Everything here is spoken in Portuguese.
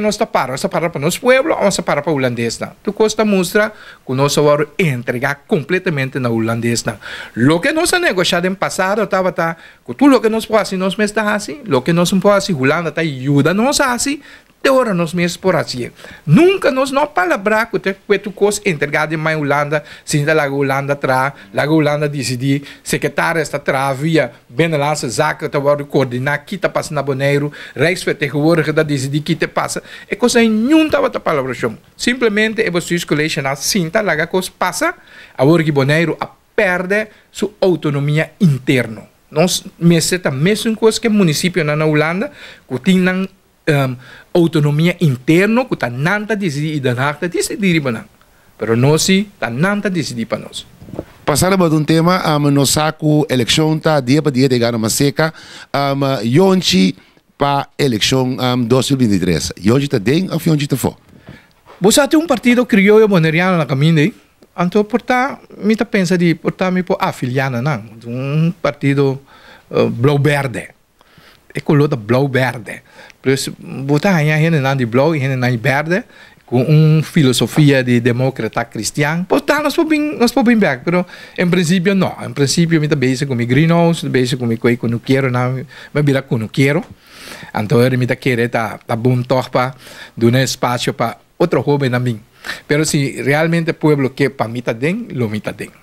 no está para, está para para nuestro pueblo, a para para la holandesa? Tu costa muestra que nosotros vamos entregar completamente en la Lo que ha negociado en pasado pasado, tú lo que nos puede hacer, nos me estás así, lo que nos não hacer, Holanda te nos así. todos os meses por assim. Nunca nós não palabrar que tu, que tu cos entregado em Holanda, sim da Holanda tra, Lago Holanda decidi, secretária esta tra via Benelanse zaken te worden coordinar, que te tá passa na Boneiro, Rijksvertegenwoordiger da decidi que te passa. É coisa nenhuma tava palavra chama. Simplesmente é você escolher na cinta laga cos passa, a orgi Boneiro a perde sua autonomia interna. Nós, mesmo, mesmo coisa que é município na Holanda, que tinha um, ehm, autonomia interna que está nada decidido e nada decidir para nós. Pero nós está nada decidido para nós. Passando para um tema, um, no saco eleição está dia para dia de ganhar uma seca. Um, Yonchi uh, para eleição um, 2023. Yonchi está dentro ou Yonchi está fora? Você tem um partido criou a boneriano na caminha então portar, me está pensa de portar-me para afiliar, não? Um partido uh, blau-verde. Es color de Blau verde. pues si hay gente en y gente en verde con una um filosofía de demócrata cristiana, Pues está, nos puedo ver, pero en principio no. En principio me está con mi greenhouse, me está con mi cuello no quiero, no, me mira con no quiero. Entonces me está quiere ta, ta torpa de un um espacio para otro joven también. Pero si realmente pueblo quiere para mí lo voy a